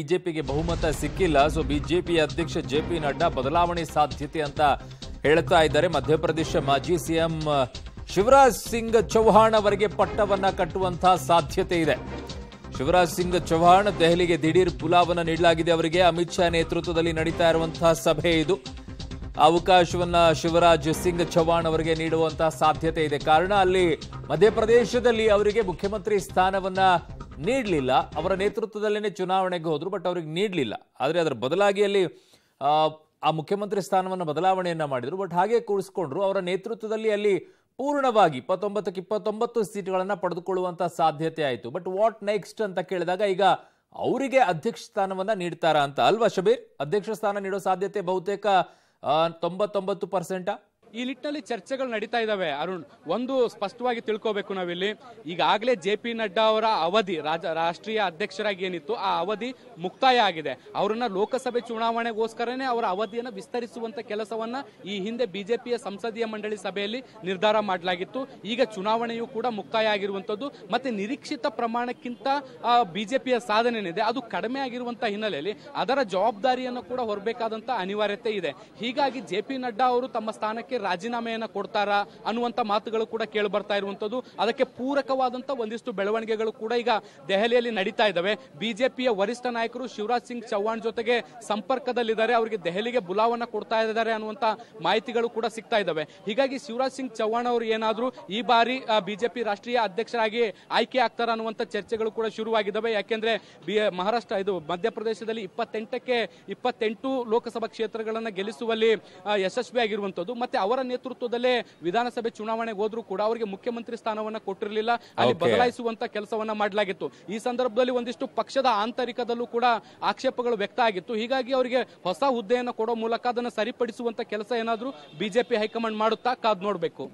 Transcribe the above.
ಬಿಜೆಪಿಗೆ ಬಹುಮತ ಸಿಕ್ಕಿಲ್ಲ ಸೊ ಬಿಜೆಪಿ ಅಧ್ಯಕ್ಷ ಜೆ ಪಿ ನಡ್ಡಾ ಬದಲಾವಣೆ ಸಾಧ್ಯತೆ ಅಂತ ಹೇಳ್ತಾ ಇದ್ದಾರೆ ಮಧ್ಯಪ್ರದೇಶ ಮಾಜಿ ಸಿಎಂ ಶಿವರಾಜ್ ಸಿಂಗ್ ಚೌಹಾಣ್ ಅವರಿಗೆ ಪಟ್ಟವನ್ನ ಕಟ್ಟುವಂತಹ ಸಾಧ್ಯತೆ ಇದೆ ಶಿವರಾಜ್ ಸಿಂಗ್ ಚೌಹಾಣ್ ದೆಹಲಿಗೆ ದಿಢೀರ್ ಪುಲಾವನ್ನ ನೀಡಲಾಗಿದೆ ಅವರಿಗೆ ಅಮಿತ್ ಶಾ ನೇತೃತ್ವದಲ್ಲಿ ನಡೀತಾ ಇರುವಂತಹ ಸಭೆ ಇದು ಅವಕಾಶವನ್ನ ಶಿವರಾಜ್ ಸಿಂಗ್ ಚೌಹಾಣ್ ಅವರಿಗೆ ನೀಡುವಂತಹ ಸಾಧ್ಯತೆ ಇದೆ ಕಾರಣ ಅಲ್ಲಿ ಮಧ್ಯಪ್ರದೇಶದಲ್ಲಿ ಅವರಿಗೆ ಮುಖ್ಯಮಂತ್ರಿ ಸ್ಥಾನವನ್ನ ನೀಡಲಿಲ್ಲ ಅವರ ನೇತೃತ್ವದಲ್ಲೇ ಚುನಾವಣೆಗೆ ಹೋದರು ಬಟ್ ಅವ್ರಿಗೆ ನೀಡಲಿಲ್ಲ ಆದರೆ ಅದರ ಬದಲಾಗಿ ಅಲ್ಲಿ ಆ ಮುಖ್ಯಮಂತ್ರಿ ಸ್ಥಾನವನ್ನು ಬದಲಾವಣೆಯನ್ನು ಮಾಡಿದರು ಬಟ್ ಹಾಗೆ ಕೂಡಿಸ್ಕೊಂಡ್ರು ಅವರ ನೇತೃತ್ವದಲ್ಲಿ ಅಲ್ಲಿ ಪೂರ್ಣವಾಗಿ ಇಪ್ಪತ್ತೊಂಬತ್ತಕ್ಕೆ ಇಪ್ಪತ್ತೊಂಬತ್ತು ಸೀಟ್ಗಳನ್ನು ಪಡೆದುಕೊಳ್ಳುವಂಥ ಸಾಧ್ಯತೆ ಆಯಿತು ಬಟ್ ವಾಟ್ ನೆಕ್ಸ್ಟ್ ಅಂತ ಕೇಳಿದಾಗ ಈಗ ಅವರಿಗೆ ಅಧ್ಯಕ್ಷ ಸ್ಥಾನವನ್ನು ನೀಡ್ತಾರಾ ಅಂತ ಅಲ್ವಾ ಶಬೀರ್ ಅಧ್ಯಕ್ಷ ಸ್ಥಾನ ನೀಡೋ ಸಾಧ್ಯತೆ ಬಹುತೇಕ ತೊಂಬತ್ತೊಂಬತ್ತು ಪರ್ಸೆಂಟಾ ಈ ನಿಟ್ಟಿನಲ್ಲಿ ಚರ್ಚೆಗಳು ನಡೀತಾ ಇದಾವೆ ಅರುಣ್ ಒಂದು ಸ್ಪಷ್ಟವಾಗಿ ತಿಳ್ಕೋಬೇಕು ನಾವಿಲ್ಲಿ ಈಗಾಗಲೇ ಜೆ ಪಿ ನಡ್ಡಾ ಅವರ ಅವಧಿ ರಾಜ ರಾಷ್ಟ್ರೀಯ ಅಧ್ಯಕ್ಷರಾಗಿ ಏನಿತ್ತು ಆ ಅವಧಿ ಮುಕ್ತಾಯ ಆಗಿದೆ ಅವರನ್ನ ಲೋಕಸಭೆ ಚುನಾವಣೆಗೋಸ್ಕರನೇ ಅವರ ಅವಧಿಯನ್ನು ವಿಸ್ತರಿಸುವಂತ ಕೆಲಸವನ್ನ ಈ ಹಿಂದೆ ಬಿಜೆಪಿಯ ಸಂಸದೀಯ ಮಂಡಳಿ ಸಭೆಯಲ್ಲಿ ನಿರ್ಧಾರ ಮಾಡಲಾಗಿತ್ತು ಈಗ ಚುನಾವಣೆಯೂ ಕೂಡ ಮುಕ್ತಾಯ ಆಗಿರುವಂತದ್ದು ಮತ್ತೆ ನಿರೀಕ್ಷಿತ ಪ್ರಮಾಣಕ್ಕಿಂತ ಬಿಜೆಪಿಯ ಸಾಧನೆ ಏನಿದೆ ಅದು ಕಡಿಮೆ ಆಗಿರುವಂತ ಹಿನ್ನೆಲೆಯಲ್ಲಿ ಅದರ ಜವಾಬ್ದಾರಿಯನ್ನು ಕೂಡ ಹೊರಬೇಕಾದಂತ ಅನಿವಾರ್ಯತೆ ಇದೆ ಹೀಗಾಗಿ ಜೆ ಪಿ ನಡ್ಡಾ ಅವರು ತಮ್ಮ ಸ್ಥಾನಕ್ಕೆ ಪಕ್ಷಕ್ಕೆ ರಾಜೀನಾಮೆಯನ್ನು ಕೊಡ್ತಾರಾ ಅನ್ನುವಂತ ಮಾತುಗಳು ಕೂಡ ಕೇಳಿ ಬರ್ತಾ ಇರುವಂಥದ್ದು ಅದಕ್ಕೆ ಪೂರಕವಾದಂಥ ಒಂದಿಷ್ಟು ಬೆಳವಣಿಗೆಗಳು ಕೂಡ ಈಗ ದೆಹಲಿಯಲ್ಲಿ ನಡೀತಾ ಇದ್ದಾವೆ ಬಿಜೆಪಿಯ ವರಿಷ್ಠ ನಾಯಕರು ಶಿವರಾಜ್ ಸಿಂಗ್ ಚೌಹಾಣ್ ಜೊತೆಗೆ ಸಂಪರ್ಕದಲ್ಲಿದ್ದಾರೆ ಅವರಿಗೆ ದೆಹಲಿಗೆ ಬುಲಾವನ್ನ ಕೊಡ್ತಾ ಇದ್ದಾರೆ ಅನ್ನುವಂತ ಮಾಹಿತಿಗಳು ಕೂಡ ಸಿಗ್ತಾ ಇದ್ದಾವೆ ಹೀಗಾಗಿ ಶಿವರಾಜ್ ಸಿಂಗ್ ಚೌಹಾಣ್ ಅವರು ಏನಾದರೂ ಈ ಬಾರಿ ಬಿಜೆಪಿ ರಾಷ್ಟ್ರೀಯ ಅಧ್ಯಕ್ಷರಾಗಿ ಆಯ್ಕೆ ಆಗ್ತಾರ ಅನ್ನುವಂತ ಚರ್ಚೆಗಳು ಕೂಡ ಶುರುವಾಗಿದ್ದಾವೆ ಯಾಕೆಂದ್ರೆ ಮಹಾರಾಷ್ಟ್ರ ಇದು ಮಧ್ಯಪ್ರದೇಶದಲ್ಲಿ ಇಪ್ಪತ್ತೆಂಟಕ್ಕೆ ಇಪ್ಪತ್ತೆಂಟು ಲೋಕಸಭಾ ಕ್ಷೇತ್ರಗಳನ್ನು ಗೆಲ್ಲಿಸುವಲ್ಲಿ ಯಶಸ್ವಿಯಾಗಿರುವಂಥದ್ದು ಮತ್ತೆ ಅವರ ನೇತೃತ್ವದಲ್ಲೇ ವಿಧಾನಸಭೆ ಚುನಾವಣೆಗೆ ಹೋದ್ರು ಕೂಡ ಅವರಿಗೆ ಮುಖ್ಯಮಂತ್ರಿ ಸ್ಥಾನವನ್ನ ಕೊಟ್ಟಿರಲಿಲ್ಲ ಅಲ್ಲಿ ಬದಲಾಯಿಸುವಂತ ಕೆಲಸವನ್ನ ಮಾಡಲಾಗಿತ್ತು ಈ ಸಂದರ್ಭದಲ್ಲಿ ಒಂದಿಷ್ಟು ಪಕ್ಷದ ಆಂತರಿಕದಲ್ಲೂ ಕೂಡ ಆಕ್ಷೇಪಗಳು ವ್ಯಕ್ತ ಆಗಿತ್ತು ಹೀಗಾಗಿ ಅವರಿಗೆ ಹೊಸ ಹುದ್ದೆಯನ್ನು ಕೊಡೋ ಮೂಲಕ ಅದನ್ನು ಸರಿಪಡಿಸುವಂತ ಕೆಲಸ ಏನಾದರೂ ಬಿಜೆಪಿ ಹೈಕಮಾಂಡ್ ಮಾಡುತ್ತಾ ಕಾದ್ ನೋಡಬೇಕು